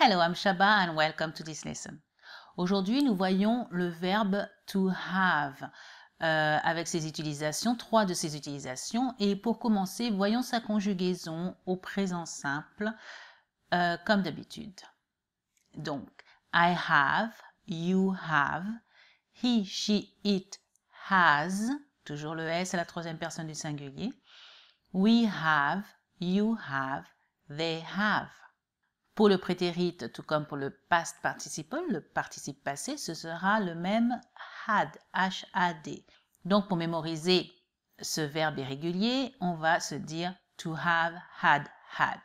Hello, I'm Shaba and welcome to this lesson. Aujourd'hui, nous voyons le verbe to have euh, avec ses utilisations, trois de ses utilisations. Et pour commencer, voyons sa conjugaison au présent simple, euh, comme d'habitude. Donc, I have, you have, he, she, it has, toujours le S à la troisième personne du singulier. We have, you have, they have. Pour le prétérite, tout comme pour le past participle, le participe passé, ce sera le même had, H-A-D. Donc, pour mémoriser ce verbe irrégulier, on va se dire to have, had, had.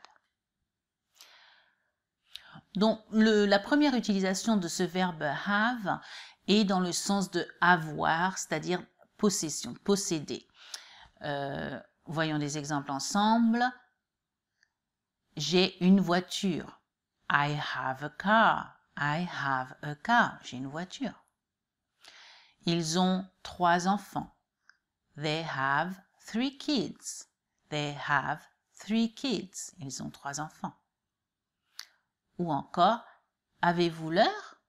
Donc, la première utilisation de ce verbe have est dans le sens de avoir, c'est-à-dire possession, posséder. Euh, voyons des exemples ensemble. J'ai une voiture. I have a car. I have a car. J'ai une voiture. Ils ont trois enfants. They have three kids. They have three kids. Ils ont trois enfants. Ou encore, avez-vous l'heure?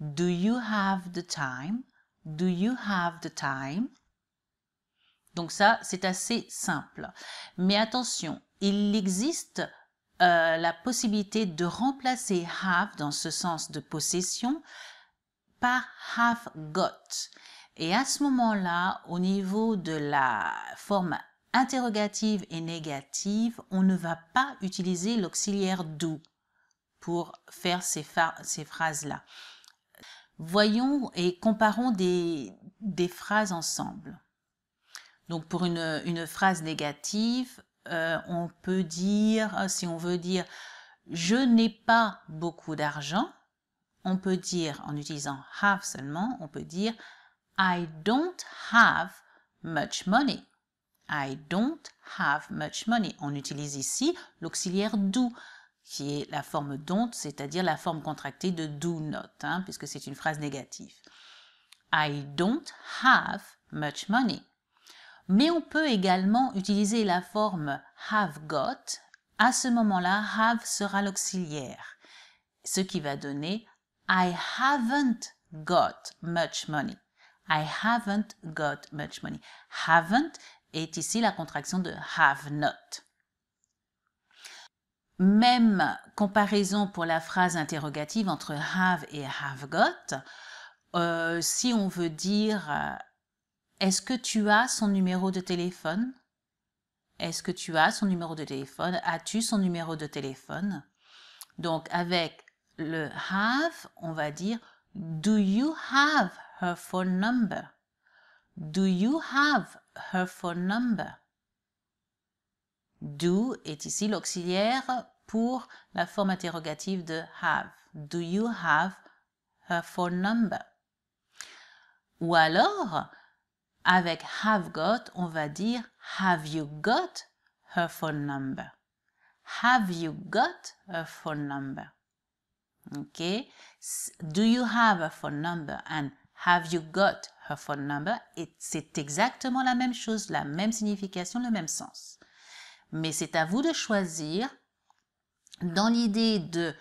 Do you have the time? Do you have the time? Donc ça, c'est assez simple. Mais attention, il existe euh, la possibilité de remplacer have dans ce sens de possession par have got. Et à ce moment-là, au niveau de la forme interrogative et négative, on ne va pas utiliser l'auxiliaire do pour faire ces, phrases-là. Voyons et comparons des, phrases ensemble. Donc pour une, phrase négative, euh, on peut dire, euh, si on veut dire je n'ai pas beaucoup d'argent, on peut dire en utilisant have seulement, on peut dire I don't have much money. I don't have much money. On utilise ici l'auxiliaire do qui est la forme don't, c'est-à-dire la forme contractée de do not, hein, puisque c'est une phrase négative. I don't have much money. Mais on peut également utiliser la forme have got. À ce moment-là, have sera l'auxiliaire, ce qui va donner I haven't got much money. I haven't got much money. Haven't est ici la contraction de have not. Même comparaison pour la phrase interrogative entre have et have got. Euh, si on veut dire est-ce que tu as son numéro de téléphone Est-ce que tu as son numéro de téléphone As-tu son numéro de téléphone Donc avec le have, on va dire Do you have her phone number Do you have her phone number Do est ici l'auxiliaire pour la forme interrogative de have. Do you have her phone number Ou alors, avec have got, on va dire have you got her phone number? Have you got her phone number? Okay. Do you have a phone number? And have you got her phone number? c'est exactement la même chose, la même signification, le même sens. Mais c'est à vous de choisir dans l'idée de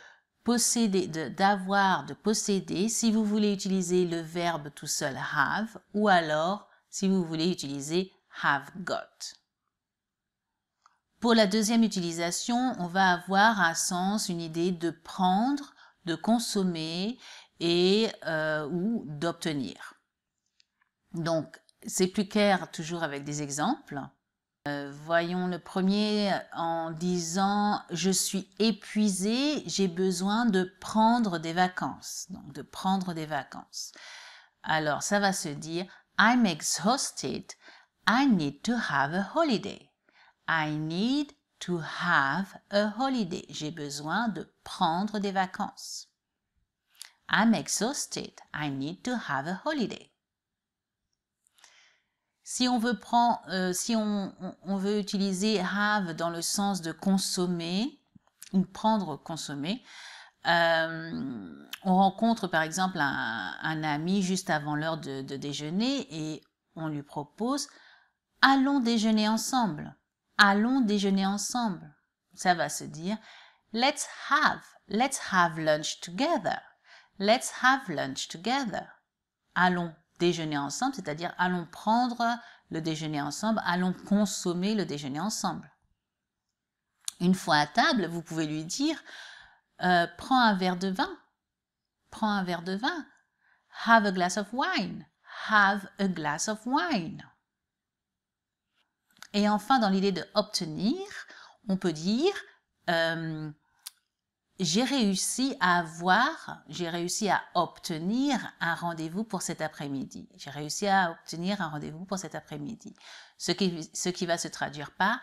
posséder, d'avoir, de posséder, si vous voulez utiliser le verbe tout seul have ou alors si vous voulez utiliser have got. Pour la deuxième utilisation, on va avoir un sens, une idée de prendre, de consommer et euh, ou d'obtenir. Donc, c'est plus clair toujours avec des exemples. Euh, voyons le premier en disant « je suis épuisé, j'ai besoin de prendre des vacances ». Donc, de prendre des vacances. Alors, ça va se dire I'm exhausted. I need to have a holiday. I need to have a holiday. J'ai besoin de prendre des vacances. I'm exhausted. I need to have a holiday. Si on veut prendre, euh, si on, veut utiliser have dans le sens de consommer ou prendre consommer, euh, on rencontre par exemple un, ami juste avant l'heure de, déjeuner et on lui propose allons déjeuner ensemble, allons déjeuner ensemble. Ça va se dire let's have, let's have lunch together, let's have lunch together. Allons déjeuner ensemble, c'est-à-dire allons prendre le déjeuner ensemble, allons consommer le déjeuner ensemble. Une fois à table, vous pouvez lui dire euh, prends un verre de vin, Prends un verre de vin. Have a glass of wine. Have a glass of wine. Et enfin, dans l'idée de obtenir, on peut dire euh, j'ai réussi à avoir, j'ai réussi à obtenir un rendez-vous pour cet après-midi. J'ai réussi à obtenir un rendez-vous pour cet après-midi. Ce qui, ce qui va se traduire par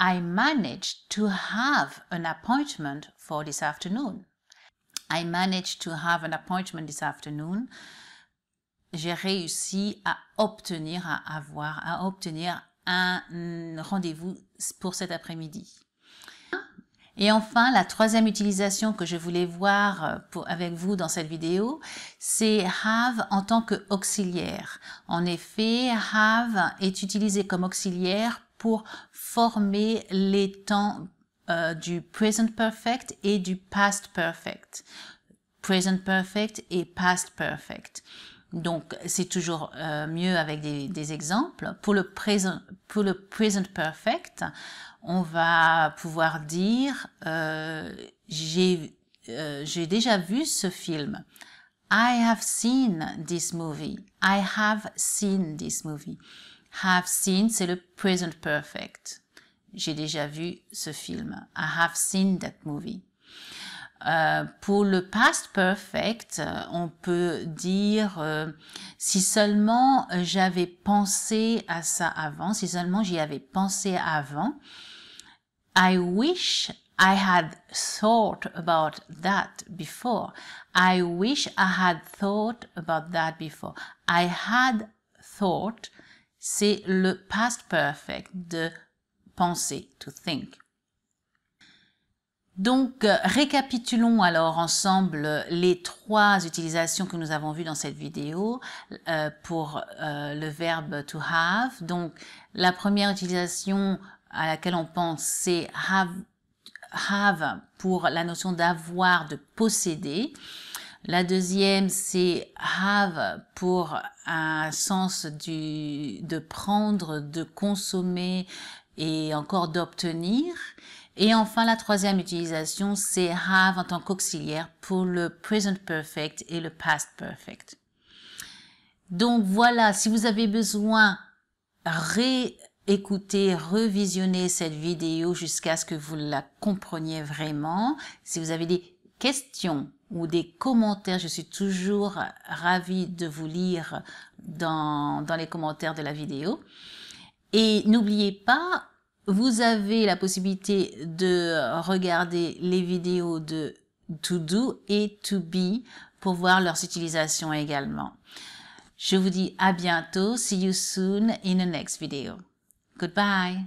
I managed to have an appointment for this afternoon. I managed to have an appointment this afternoon. J'ai réussi à obtenir, à avoir, à obtenir un rendez-vous pour cet après-midi. Et enfin, la troisième utilisation que je voulais voir euh, pour, avec vous dans cette vidéo, c'est have en tant que auxiliaire. En effet, have est utilisé comme auxiliaire pour former les temps euh, du present perfect et du past perfect. Present perfect et past perfect. Donc, c'est toujours euh, mieux avec des, exemples. Pour le, présent, pour le present perfect, on va pouvoir dire euh, j'ai déjà vu ce film. I have seen this movie. I have seen this movie. Have seen, c'est le present perfect j'ai déjà vu ce film. I have seen that movie. Euh, pour le past perfect, euh, on peut dire euh, si seulement j'avais pensé à ça avant, si seulement j'y avais pensé avant. I wish I had thought about that before. I wish I had thought about that before. I had thought, c'est le past perfect de penser, to think. Donc, euh, récapitulons alors ensemble les trois utilisations que nous avons vues dans cette vidéo euh, pour euh, le verbe to have. Donc, la première utilisation à laquelle on pense, c'est have, have pour la notion d'avoir, de posséder. La deuxième, c'est have pour un sens du, de prendre, de consommer, et encore d'obtenir. Et enfin, la troisième utilisation, c'est have en tant qu'auxiliaire pour le present perfect et le past perfect. Donc voilà, si vous avez besoin, réécouter, revisionner cette vidéo jusqu'à ce que vous la compreniez vraiment. Si vous avez des questions ou des commentaires, je suis toujours ravie de vous lire dans, dans les commentaires de la vidéo. Et n'oubliez pas, vous avez la possibilité de regarder les vidéos de To Do et To Be pour voir leurs utilisations également. Je vous dis à bientôt. See you soon in the next video. Goodbye.